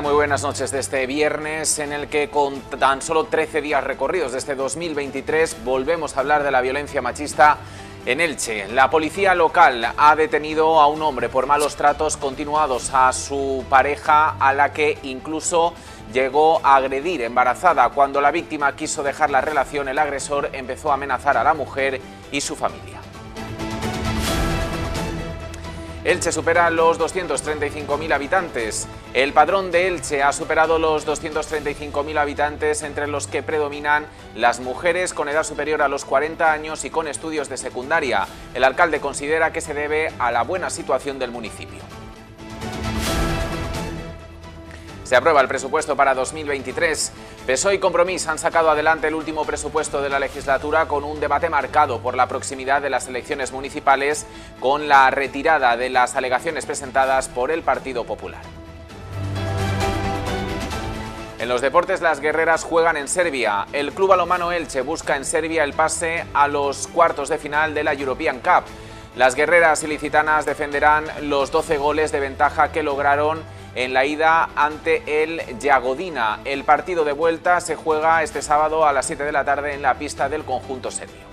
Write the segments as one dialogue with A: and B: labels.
A: Muy buenas noches de este viernes en el que con tan solo 13 días recorridos desde 2023 este volvemos a hablar de la violencia machista en Elche. La policía local ha detenido a un hombre por malos tratos continuados a su pareja a la que incluso llegó a agredir embarazada. Cuando la víctima quiso dejar la relación el agresor empezó a amenazar a la mujer y su familia. Elche supera los 235.000 habitantes. El padrón de Elche ha superado los 235.000 habitantes entre los que predominan las mujeres con edad superior a los 40 años y con estudios de secundaria. El alcalde considera que se debe a la buena situación del municipio. Se aprueba el presupuesto para 2023. PSOE y Compromís han sacado adelante el último presupuesto de la legislatura con un debate marcado por la proximidad de las elecciones municipales con la retirada de las alegaciones presentadas por el Partido Popular. En los deportes las guerreras juegan en Serbia. El club alomano Elche busca en Serbia el pase a los cuartos de final de la European Cup. Las guerreras ilicitanas defenderán los 12 goles de ventaja que lograron en la ida ante el Yagodina. El partido de vuelta se juega este sábado a las 7 de la tarde en la pista del conjunto serbio.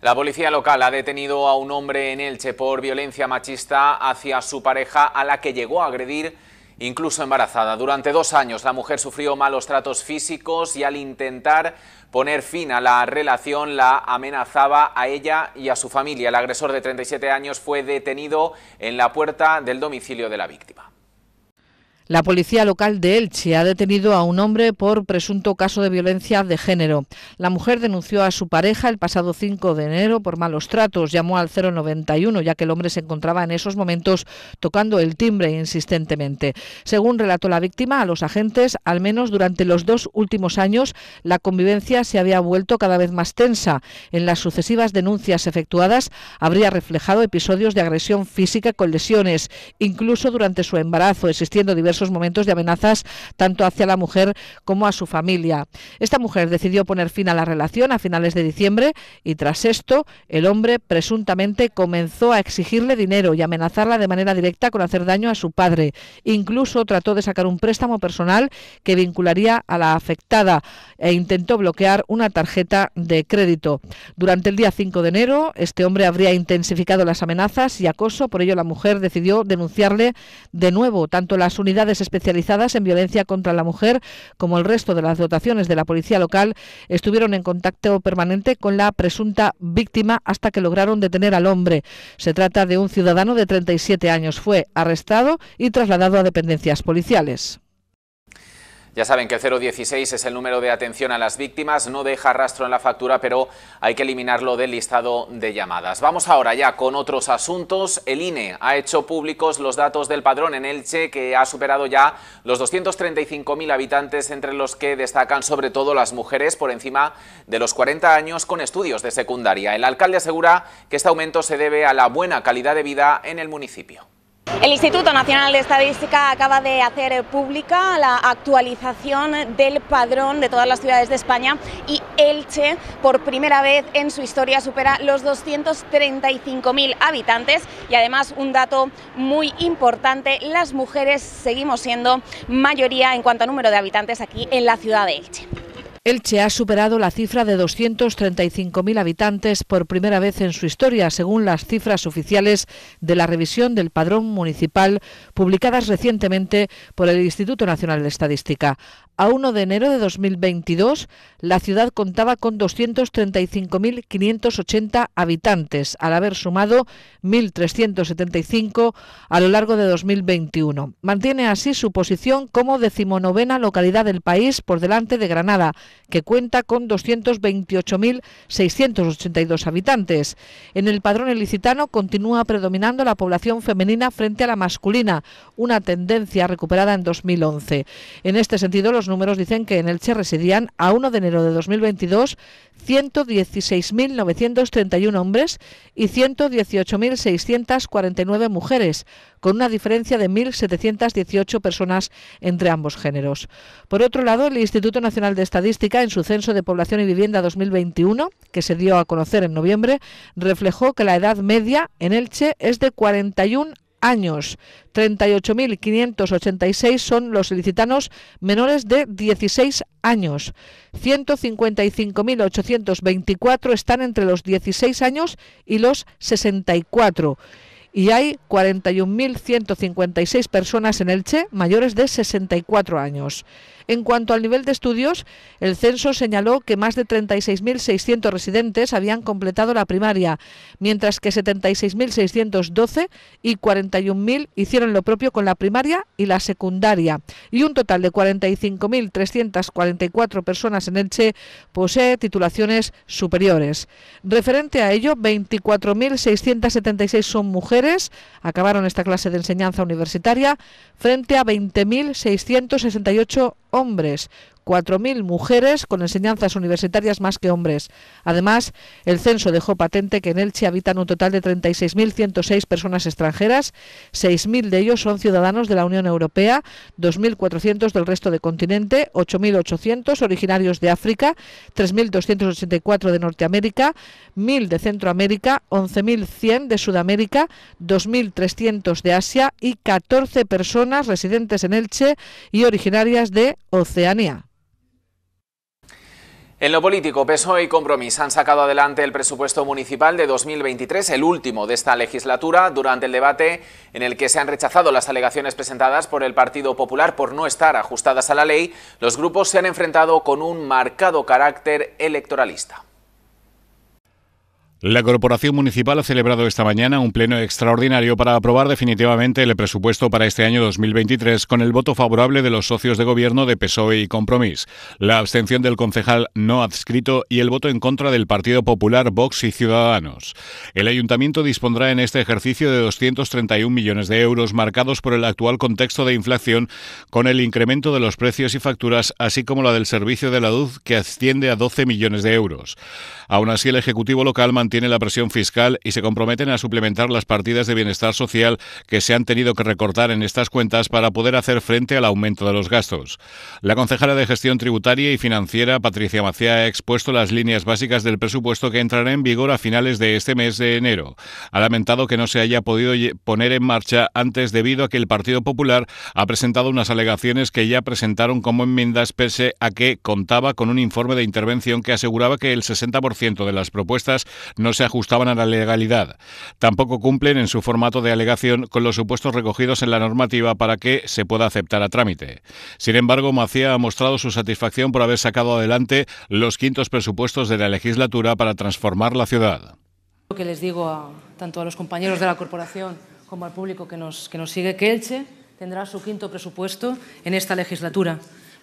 A: La policía local ha detenido a un hombre en Elche por violencia machista hacia su pareja a la que llegó a agredir incluso embarazada. Durante dos años la mujer sufrió malos tratos físicos y al intentar poner fin a la relación la amenazaba a ella y a su familia. El agresor de 37 años fue detenido en la puerta del domicilio de la víctima.
B: La policía local de Elche ha detenido a un hombre por presunto caso de violencia de género. La mujer denunció a su pareja el pasado 5 de enero por malos tratos. Llamó al 091 ya que el hombre se encontraba en esos momentos tocando el timbre insistentemente. Según relató la víctima a los agentes, al menos durante los dos últimos años la convivencia se había vuelto cada vez más tensa. En las sucesivas denuncias efectuadas habría reflejado episodios de agresión física con lesiones, incluso durante su embarazo, existiendo diversos esos momentos de amenazas tanto hacia la mujer como a su familia. Esta mujer decidió poner fin a la relación a finales de diciembre y tras esto el hombre presuntamente comenzó a exigirle dinero y amenazarla de manera directa con hacer daño a su padre. Incluso trató de sacar un préstamo personal que vincularía a la afectada e intentó bloquear una tarjeta de crédito. Durante el día 5 de enero, este hombre habría intensificado las amenazas y acoso, por ello la mujer decidió denunciarle de nuevo. Tanto las unidades especializadas en violencia contra la mujer, como el resto de las dotaciones de la policía local, estuvieron en contacto permanente con la presunta víctima hasta que lograron detener al hombre. Se trata de un ciudadano de 37 años. Fue arrestado y trasladado a dependencias policiales.
A: Ya saben que el 016 es el número de atención a las víctimas, no deja rastro en la factura, pero hay que eliminarlo del listado de llamadas. Vamos ahora ya con otros asuntos. El INE ha hecho públicos los datos del padrón en Elche, que ha superado ya los 235.000 habitantes, entre los que destacan sobre todo las mujeres por encima de los 40 años con estudios de secundaria. El alcalde asegura que este aumento se debe a la buena calidad de vida en el municipio.
C: El Instituto Nacional de Estadística acaba de hacer pública la actualización del padrón de todas las ciudades
B: de España y Elche por primera vez en su historia supera los 235.000 habitantes y además un dato muy importante, las mujeres seguimos siendo mayoría en cuanto a número de habitantes aquí en la ciudad de Elche. Elche ha superado la cifra de 235.000 habitantes por primera vez en su historia, según las cifras oficiales de la revisión del padrón municipal publicadas recientemente por el Instituto Nacional de Estadística. A 1 de enero de 2022, la ciudad contaba con 235.580 habitantes, al haber sumado 1.375 a lo largo de 2021. Mantiene así su posición como decimonovena localidad del país por delante de Granada, que cuenta con 228.682 habitantes. En el padrón ilicitano continúa predominando la población femenina frente a la masculina, una tendencia recuperada en 2011. En este sentido, los números dicen que en Elche residían a 1 de enero de 2022 116.931 hombres y 118.649 mujeres, con una diferencia de 1.718 personas entre ambos géneros. Por otro lado, el Instituto Nacional de Estadística en su Censo de Población y Vivienda 2021, que se dio a conocer en noviembre, reflejó que la edad media en Elche es de 41 años. 38.586 son los licitanos menores de 16 años. 155.824 están entre los 16 años y los 64 y hay 41.156 personas en Elche mayores de 64 años. En cuanto al nivel de estudios, el censo señaló que más de 36.600 residentes habían completado la primaria, mientras que 76.612 y 41.000 hicieron lo propio con la primaria y la secundaria. Y un total de 45.344 personas en Elche posee titulaciones superiores. Referente a ello, 24.676 son mujeres, acabaron esta clase de enseñanza universitaria, frente a 20.668 hombres hombres, 4.000 mujeres con enseñanzas universitarias más que hombres. Además, el censo dejó patente que en Elche habitan un total de 36.106 personas extranjeras, 6.000 de ellos son ciudadanos de la Unión Europea, 2.400 del resto del continente, 8.800 originarios de África, 3.284 de Norteamérica, 1.000 de Centroamérica, 11.100 de Sudamérica, 2.300 de Asia y 14 personas residentes en Elche y originarias de Oceanía.
A: En lo político, peso e y Compromís han sacado adelante el presupuesto municipal de 2023, el último de esta legislatura, durante el debate en el que se han rechazado las alegaciones presentadas por el Partido Popular por no estar ajustadas a la ley, los grupos se han enfrentado con un marcado carácter electoralista.
D: La Corporación Municipal ha celebrado esta mañana un pleno extraordinario para aprobar definitivamente el presupuesto para este año 2023 con el voto favorable de los socios de gobierno de PSOE y Compromís, la abstención del concejal no adscrito y el voto en contra del Partido Popular, Vox y Ciudadanos. El ayuntamiento dispondrá en este ejercicio de 231 millones de euros marcados por el actual contexto de inflación con el incremento de los precios y facturas, así como la del servicio de la luz que asciende a 12 millones de euros. Aún así, el Ejecutivo local tiene la presión fiscal y se comprometen a suplementar las partidas de bienestar social que se han tenido que recortar en estas cuentas para poder hacer frente al aumento de los gastos. La concejala de Gestión Tributaria y Financiera, Patricia Macía, ha expuesto las líneas básicas del presupuesto que entrará en vigor a finales de este mes de enero. Ha lamentado que no se haya podido poner en marcha antes debido a que el Partido Popular ha presentado unas alegaciones que ya presentaron como enmiendas pese a que contaba con un informe de intervención que aseguraba que el 60% de las propuestas no se ajustaban a la legalidad. Tampoco cumplen en su formato de alegación con los supuestos recogidos en la normativa para que se pueda aceptar a trámite. Sin embargo, Macía ha mostrado su satisfacción por haber sacado adelante los quintos presupuestos de la legislatura para transformar la ciudad.
E: Lo que les digo tanto a los compañeros de la corporación como al público que nos, que nos sigue, que Elche tendrá su quinto presupuesto en esta legislatura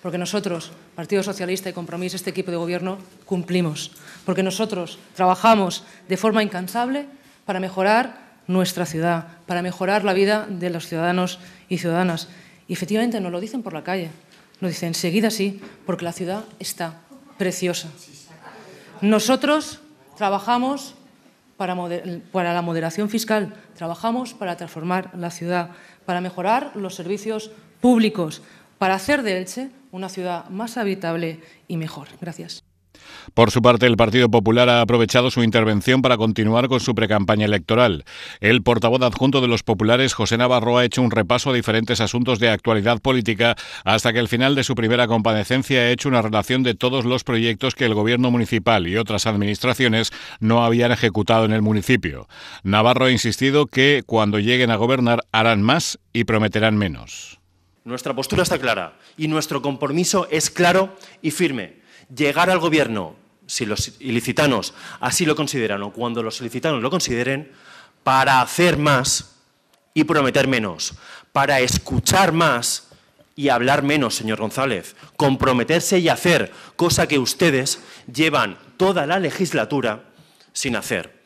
E: porque nosotros, Partido Socialista y Compromiso, este equipo de gobierno, cumplimos, porque nosotros trabajamos de forma incansable para mejorar nuestra ciudad, para mejorar la vida de los ciudadanos y ciudadanas. Y efectivamente nos lo dicen por la calle, nos dicen enseguida sí, porque la ciudad está preciosa. Nosotros trabajamos para, para, la moderación fiscal, trabajamos para transformar la ciudad, para mejorar los servicios públicos, para hacer de Elche una ciudad más habitable y mejor. Gracias.
D: Por su parte, el Partido Popular ha aprovechado su intervención para continuar con su precampaña electoral. El portavoz adjunto de los populares, José Navarro, ha hecho un repaso a diferentes asuntos de actualidad política hasta que al final de su primera comparecencia ha hecho una relación de todos los proyectos que el gobierno municipal y otras administraciones no habían ejecutado en el municipio. Navarro ha insistido que cuando lleguen a gobernar harán más y prometerán menos.
C: Nuestra postura está clara y nuestro compromiso es claro y firme. Llegar al gobierno, si los ilicitanos así lo consideran o cuando los ilicitanos lo consideren, para hacer más y prometer menos, para escuchar más y hablar menos, señor González, comprometerse y hacer, cosa que ustedes llevan toda la legislatura sin hacer.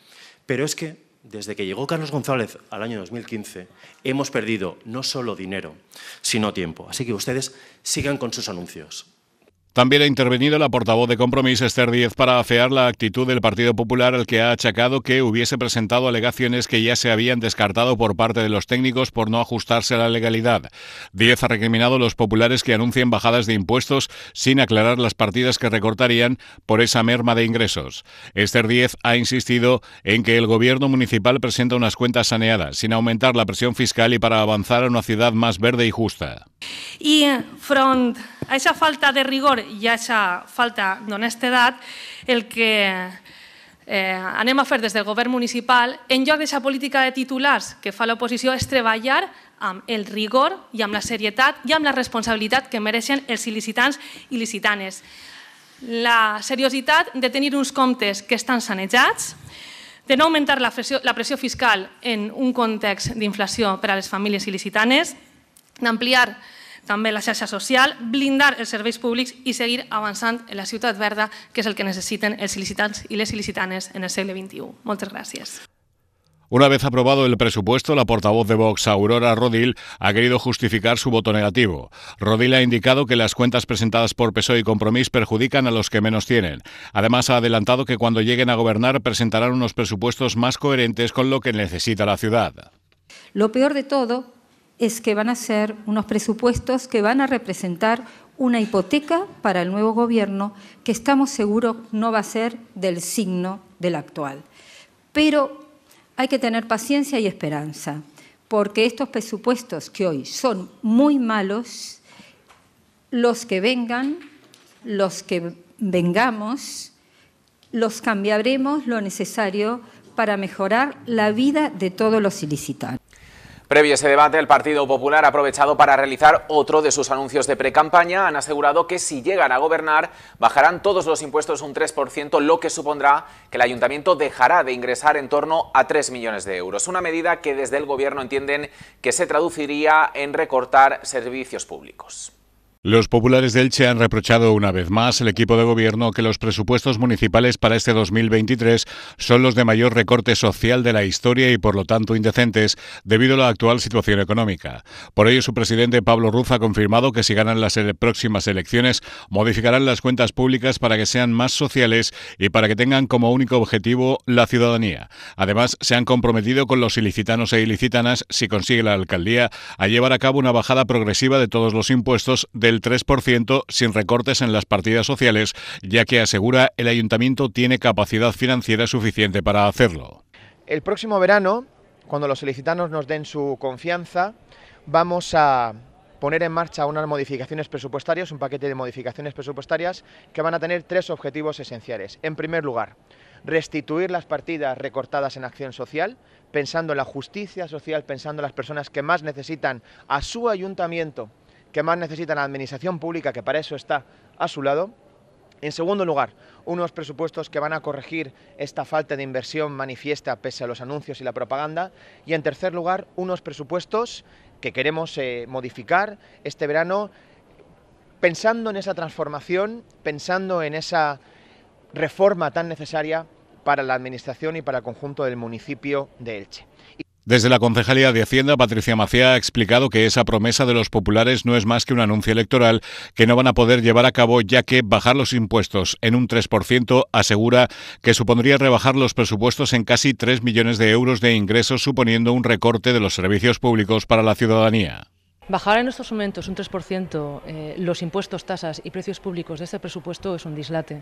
C: Pero es que desde que llegó Carlos González al año 2015, hemos perdido no solo dinero, sino tiempo. Así que ustedes sigan con sus anuncios. También ha intervenido la portavoz de
D: compromiso Esther Díez, para afear la actitud del Partido Popular al que ha achacado que hubiese presentado alegaciones que ya se habían descartado por parte de los técnicos por no ajustarse a la legalidad. Díez ha recriminado a los populares que anuncien bajadas de impuestos sin aclarar las partidas que recortarían por esa merma de ingresos. Esther Díez ha insistido en que el gobierno municipal presenta unas cuentas saneadas, sin aumentar la presión fiscal y para avanzar a una ciudad más verde y justa.
E: Y eh, front A esa falta de rigor i a esa falta d'honestedat, el que eh, anem a fer des del govern municipal, en lloc d'aquesta política de titulars que fa l'oposició, és treballar amb el rigor i amb la serietat i amb la responsabilitat que mereixen els il·licitants i licitanes. La seriositat de tenir uns comptes que estan sanejats, de no augmentar la pressió, la pressió fiscal en un context d'inflació per a les famílies il·licitanes, d'ampliar ...también la xarxa social, blindar el service públics ...y seguir avanzando en la ciudad verde... que es el que necesiten els il·licitants ...y les il·licitanes en el siglo XXI. ...muchas gracias.
D: Una vez aprobado el presupuesto, la portavoz de Vox, Aurora Rodil, ha querido justificar su voto negativo. Rodil ha indicado que las cuentas presentadas por PSOE y Compromís perjudican a los que menos tienen. Además, ha adelantado que cuando lleguen a gobernar presentarán unos presupuestos más coherentes con lo que necesita la ciudad.
B: Lo peor de todo es que van a ser unos presupuestos que van a representar una hipoteca para el nuevo gobierno que estamos seguros no va a ser del signo del actual. Pero hay que tener paciencia y esperanza, porque estos presupuestos que hoy son muy malos, los que vengan, los que vengamos, los cambiaremos lo necesario para mejorar la vida de todos los ilicitantes.
A: Previo a ese debate, el Partido Popular ha aprovechado para realizar otro de sus anuncios de precampaña. Han asegurado que si llegan a gobernar, bajarán todos los impuestos un 3%, lo que supondrá que el ayuntamiento dejará de ingresar en torno a 3 millones de euros. Una medida que desde el gobierno entienden que se traduciría en recortar servicios públicos.
D: Los populares de Elche han reprochado una vez más el equipo de gobierno que los presupuestos municipales para este 2023 son los de mayor recorte social de la historia y por lo tanto indecentes debido a la actual situación económica. Por ello, su presidente Pablo Ruz ha confirmado que si ganan las próximas elecciones modificarán las cuentas públicas para que sean más sociales y para que tengan como único objetivo la ciudadanía. Además, se han comprometido con los ilicitanos e ilicitanas, si consigue la alcaldía, a llevar a cabo una bajada progresiva de todos los impuestos de del 3% sin recortes en las partidas sociales, ya que asegura el ayuntamiento tiene capacidad financiera suficiente para hacerlo.
A: El próximo verano, cuando los solicitanos nos den su confianza, vamos a poner en marcha unas modificaciones presupuestarias, un paquete de modificaciones presupuestarias que van a tener tres objetivos esenciales. En primer lugar, restituir las partidas recortadas en acción social, pensando en la justicia social, pensando en las personas que más necesitan a su ayuntamiento que más necesita la administración pública, que para eso está a su lado. En segundo lugar, unos presupuestos que van a corregir esta falta de inversión manifiesta pese a los anuncios y la propaganda. Y en tercer lugar, unos presupuestos que queremos eh, modificar este verano pensando en esa transformación, pensando en esa reforma tan necesaria para la Administración y para el conjunto del municipio
C: de Elche.
D: Desde la Concejalía de Hacienda, Patricia Macía ha explicado que esa promesa de los populares no es más que un anuncio electoral que no van a poder llevar a cabo ya que bajar los impuestos en un 3% asegura que supondría rebajar los presupuestos en casi 3 millones de euros de ingresos suponiendo un recorte de los servicios públicos para la ciudadanía.
E: Bajar en estos momentos un 3% eh, los impuestos, tasas y precios públicos de este presupuesto es un dislate,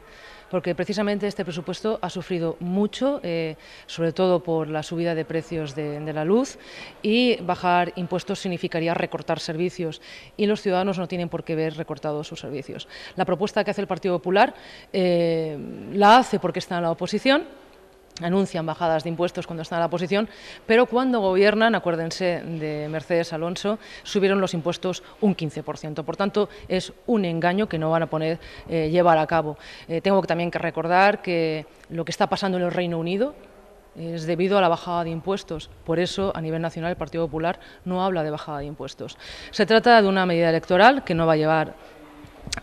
E: porque precisamente este presupuesto ha sufrido mucho, eh, sobre todo por la subida de precios de, la luz, y bajar impuestos significaría recortar servicios, y los ciudadanos no tienen por qué ver recortados sus servicios. La propuesta que hace el Partido Popular eh, la hace porque está en la oposición, anuncian bajadas de impuestos cuando están en la oposición, pero cuando gobiernan, acuérdense de Mercedes Alonso, subieron los impuestos un 15%. Por tanto, es un engaño que no van a poner eh, llevar a cabo. Eh, tengo también que recordar que lo que está pasando en el Reino Unido es debido a la bajada de impuestos. Por eso, a nivel nacional, el Partido Popular no habla de bajada de impuestos. Se trata de una medida electoral que no va a llevar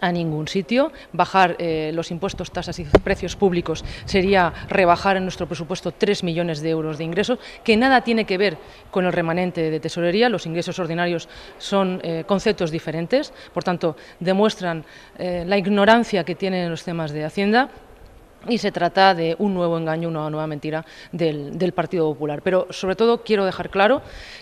E: a ningún sitio. Bajar eh, los impuestos, tasas y precios públicos sería rebajar en nuestro presupuesto 3 millones de euros de ingresos, que nada tiene que ver con el remanente de tesorería. Los ingresos ordinarios son eh, conceptos diferentes, por tanto, demuestran eh, la ignorancia que tienen en los temas de Hacienda y se trata de un nuevo engaño, una nueva mentira del, Partido Popular. Pero sobre todo quiero dejar claro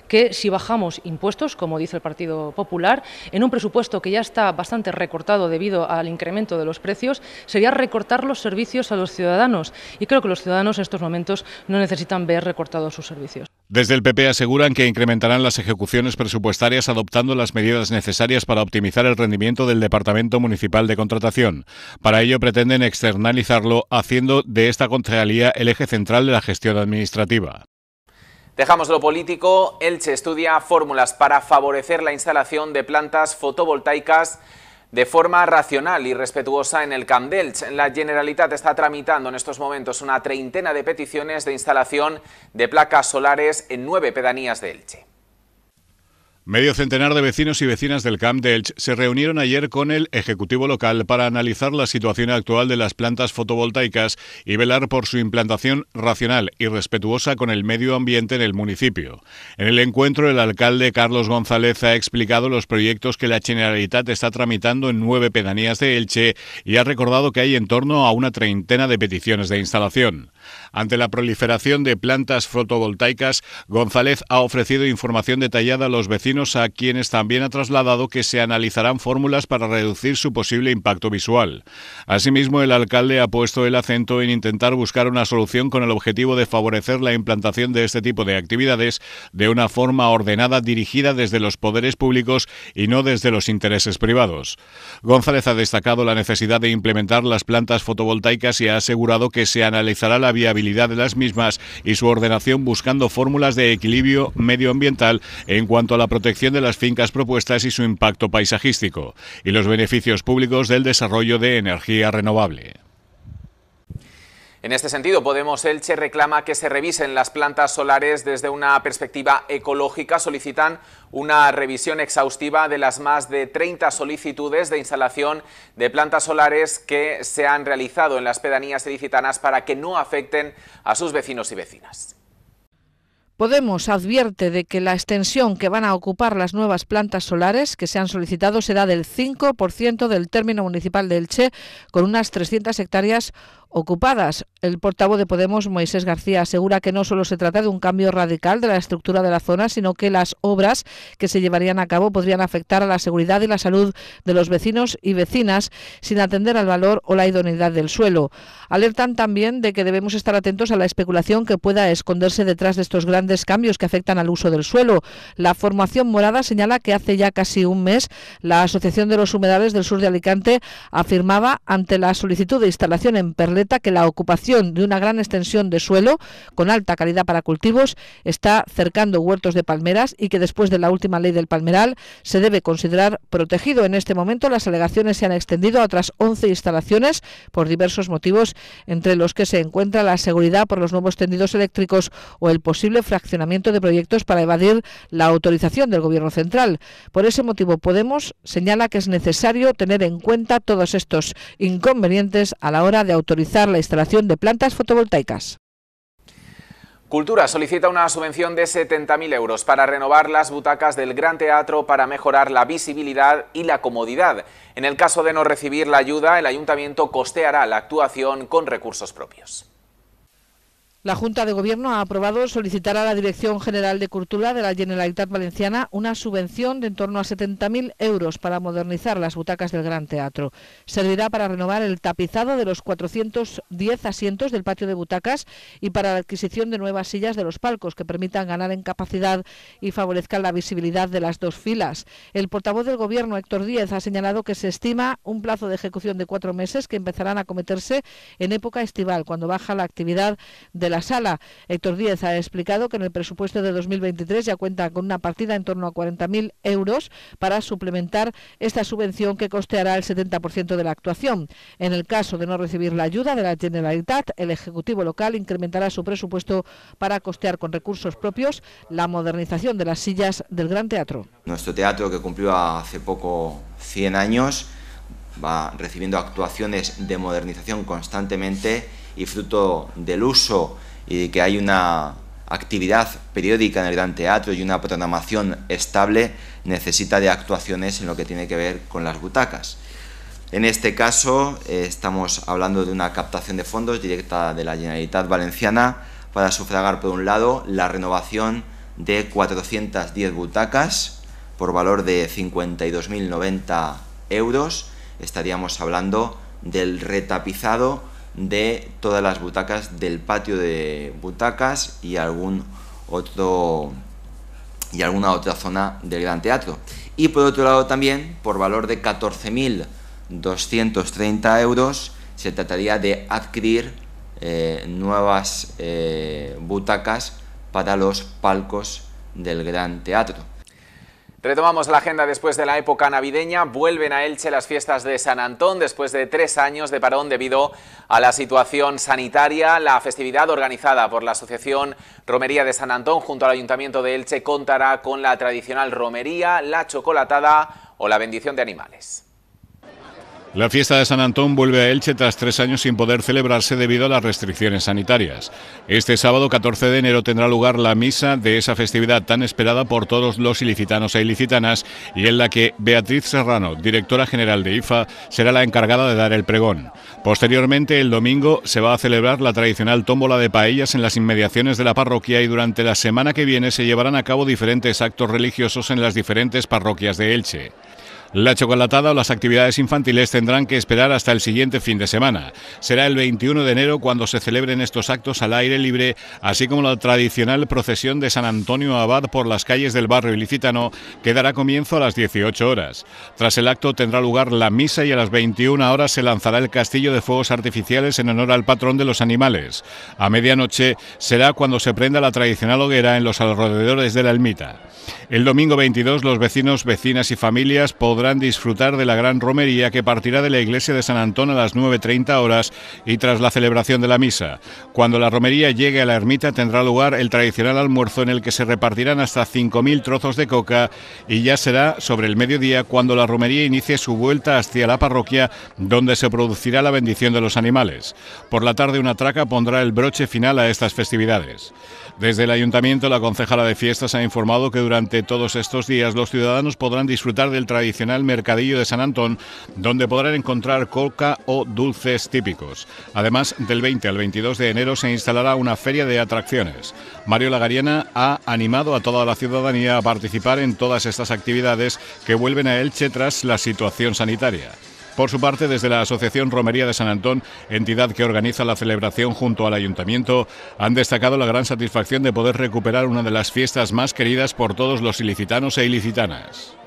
E: que si bajamos impuestos, como dice el Partido Popular, en un presupuesto que ya está bastante recortado debido al incremento de los precios, sería recortar los servicios a los ciudadanos. Y creo que los ciudadanos en estos momentos no necesitan ver recortados sus servicios.
D: Desde el PP aseguran que incrementarán las ejecuciones presupuestarias adoptando las medidas necesarias para optimizar el rendimiento del Departamento Municipal de Contratación. Para ello pretenden externalizarlo haciendo de esta contralía el eje central de la gestión administrativa.
A: Dejamos lo político. Elche estudia fórmulas para favorecer la instalación de plantas fotovoltaicas de forma racional y respetuosa en el Camp d'Elche, La Generalitat está tramitando en estos momentos una treintena de peticiones de instalación de placas solares en nueve pedanías de Elche.
D: Medio centenar de vecinos y vecinas del Camp de Elche se reunieron ayer con el Ejecutivo local para analizar la situación actual de las plantas fotovoltaicas y velar por su implantación racional y respetuosa con el medio ambiente en el municipio. En el encuentro, el alcalde Carlos González ha explicado los proyectos que la Generalitat está tramitando en nueve pedanías de Elche y ha recordado que hay en torno a una treintena de peticiones de instalación. Ante la proliferación de plantas fotovoltaicas, González ha ofrecido información detallada a los vecinos a quienes también ha trasladado que se analizarán fórmulas para reducir su posible impacto visual. Asimismo, el alcalde ha puesto el acento en intentar buscar una solución con el objetivo de favorecer la implantación de este tipo de actividades de una forma ordenada dirigida desde los poderes públicos y no desde los intereses privados. González ha destacado la necesidad de implementar las plantas fotovoltaicas y ha asegurado que se analizará la viabilidad de las mismas y su ordenación buscando fórmulas de equilibrio medioambiental en cuanto a la protección de las fincas propuestas y su impacto paisajístico, y los beneficios públicos del desarrollo de energía renovable.
A: En este sentido, Podemos Elche reclama que se revisen las plantas solares desde una perspectiva ecológica. Solicitan una revisión exhaustiva de las más de 30 solicitudes de instalación de plantas solares que se han realizado en las pedanías ilicitanas para que no afecten a sus vecinos y vecinas.
B: Podemos advierte de que la extensión que van a ocupar las nuevas plantas solares que se han solicitado será del 5% del término municipal de Elche, con unas 300 hectáreas ocupadas. El portavoz de Podemos, Moisés García, asegura que no solo se trata de un cambio radical de la estructura de la zona, sino que las obras que se llevarían a cabo podrían afectar a la seguridad y la salud de los vecinos y vecinas sin atender al valor o la idoneidad del suelo. Alertan también de que debemos estar atentos a la especulación que pueda esconderse detrás de estos grandes cambios que afectan al uso del suelo. La formación morada señala que hace ya casi un mes la Asociación de los Humedales del Sur de Alicante afirmaba ante la solicitud de instalación en Perle que la ocupación de una gran extensión de suelo con alta calidad para cultivos está cercando huertos de palmeras y que después de la última ley del palmeral se debe considerar protegido. En este momento las alegaciones se han extendido a otras 11 instalaciones por diversos motivos, entre los que se encuentra la seguridad por los nuevos tendidos eléctricos o el posible fraccionamiento de proyectos para evadir la autorización del Gobierno central. Por ese motivo, Podemos señala que es necesario tener en cuenta todos estos inconvenientes a la hora de autorizar la instalación de plantas fotovoltaicas.
A: Cultura solicita una subvención de 70.000 euros para renovar las butacas del Gran Teatro para mejorar la visibilidad y la comodidad. En el caso de no recibir la ayuda, el Ayuntamiento costeará la actuación con recursos propios.
B: La Junta de Gobierno ha aprobado solicitar a la Dirección General de Cultura de la Generalitat Valenciana una subvención de en torno a 70.000 euros para modernizar las butacas del Gran Teatro. Servirá para renovar el tapizado de los 410 asientos del patio de butacas y para la adquisición de nuevas sillas de los palcos que permitan ganar en capacidad y favorezcan la visibilidad de las dos filas. El portavoz del Gobierno, Héctor Díez, ha señalado que se estima un plazo de ejecución de cuatro meses que empezarán a cometerse en época estival, cuando baja la actividad de la sala. Héctor Díez ha explicado que en el presupuesto de 2023 ya cuenta con una partida en torno a 40.000 euros para suplementar esta subvención que costeará el 70% de la actuación. En el caso de no recibir la ayuda de la Generalitat, el Ejecutivo local incrementará su presupuesto para costear con recursos propios la modernización de las sillas del Gran Teatro.
C: Nuestro teatro que cumplió hace poco 100 años va recibiendo actuaciones de modernización constantemente y fruto del uso y de que hay una actividad periódica en el gran teatro y una programación estable, necesita de actuaciones en lo que tiene que ver con las butacas. En este caso eh, estamos hablando de una captación de fondos directa de la Generalitat Valenciana para sufragar, por un lado, la renovación de 410 butacas por valor de 52.090 euros. Estaríamos hablando del retapizado de todas las butacas del patio de butacas y algún otro y alguna otra zona del Gran Teatro. Y por otro lado también, por valor de 14.230 euros, se trataría de adquirir eh, nuevas eh, butacas para los palcos del Gran Teatro.
A: Retomamos la agenda después de la época navideña. Vuelven a Elche las fiestas de San Antón después de tres años de parón debido a la situación sanitaria. La festividad organizada por la Asociación Romería de San Antón junto al Ayuntamiento de Elche contará con la tradicional romería, la chocolatada o la bendición de animales.
D: La fiesta de San Antón vuelve a Elche tras tres años sin poder celebrarse debido a las restricciones sanitarias. Este sábado 14 de enero tendrá lugar la misa de esa festividad tan esperada por todos los ilicitanos e ilicitanas y en la que Beatriz Serrano, directora general de IFA, será la encargada de dar el pregón. Posteriormente, el domingo, se va a celebrar la tradicional tómbola de paellas en las inmediaciones de la parroquia y durante la semana que viene se llevarán a cabo diferentes actos religiosos en las diferentes parroquias de Elche. La chocolatada o las actividades infantiles tendrán que esperar hasta el siguiente fin de semana. Será el 21 de enero cuando se celebren estos actos al aire libre, así como la tradicional procesión de San Antonio Abad por las calles del barrio ilicitano, que dará comienzo a las 18 horas. Tras el acto tendrá lugar la misa y a las 21 horas se lanzará el castillo de fuegos artificiales en honor al patrón de los animales. A medianoche será cuando se prenda la tradicional hoguera en los alrededores de la ermita. El domingo 22 los vecinos, vecinas y familias podrán podrán disfrutar de la gran romería que partirá de la iglesia de San Antón a las 9.30 horas y tras la celebración de la misa. Cuando la romería llegue a la ermita tendrá lugar el tradicional almuerzo en el que se repartirán hasta 5.000 trozos de coca y ya será sobre el mediodía cuando la romería inicie su vuelta hacia la parroquia donde se producirá la bendición de los animales. Por la tarde una traca pondrá el broche final a estas festividades. Desde el ayuntamiento la concejala de fiestas ha informado que durante todos estos días los ciudadanos podrán disfrutar del tradicional mercadillo de San Antón, donde podrán encontrar coca o dulces típicos. Además, del 20 al 22 de enero se instalará una feria de atracciones. Mario Lagariana ha animado a toda la ciudadanía a participar en todas estas actividades que vuelven a Elche tras la situación sanitaria. Por su parte, desde la Asociación Romería de San Antón, entidad que organiza la celebración junto al ayuntamiento, han destacado la gran satisfacción de poder recuperar una de las fiestas más queridas por todos los ilicitanos e ilicitanas.